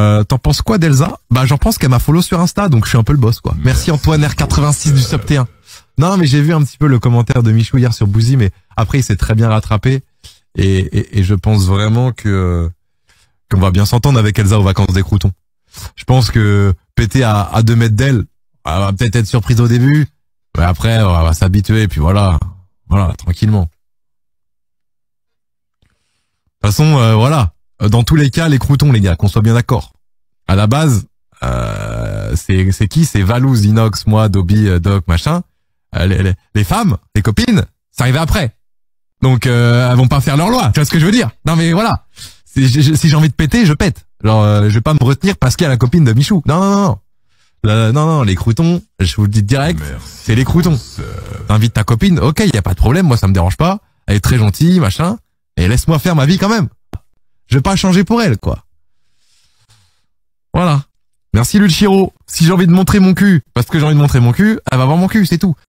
Euh, t'en penses quoi d'Elsa Bah j'en pense qu'elle m'a follow sur Insta, donc je suis un peu le boss quoi. Merci, Antoine R86 du Sub T1. Non mais j'ai vu un petit peu le commentaire de Michou hier sur Bouzy, mais après il s'est très bien rattrapé. Et, je pense vraiment que qu'on va bien s'entendre avec Elsa aux vacances des croutons. Je pense que péter à, à deux mètres d'elle, elle va peut-être être surprise au début, mais après on va s'habituer, et puis voilà, voilà, tranquillement. De toute façon, euh, voilà, euh, dans tous les cas, les croutons, les gars, qu'on soit bien d'accord. À la base, euh, c'est qui C'est Valouz, Inox, moi, Dobby, euh, Doc, machin. Euh, les, femmes, les copines, ça arrive après. Donc, euh, elles vont pas faire leur loi. Tu vois ce que je veux dire Non, mais voilà. Si j'ai envie de péter, je pète. Genre, je vais pas me retenir parce qu'il y a la copine de Michou. Non, non, non. non, non, les croutons, je vous le dis direct, c'est les croutons. Invite ta copine, ok, il y a pas de problème, moi ça me dérange pas. Elle est très gentille, machin. Et laisse-moi faire ma vie quand même. Je vais pas changer pour elle, quoi. Voilà. Merci Luchiro. Si j'ai envie de montrer mon cul, parce que j'ai envie de montrer mon cul, elle va voir mon cul, c'est tout.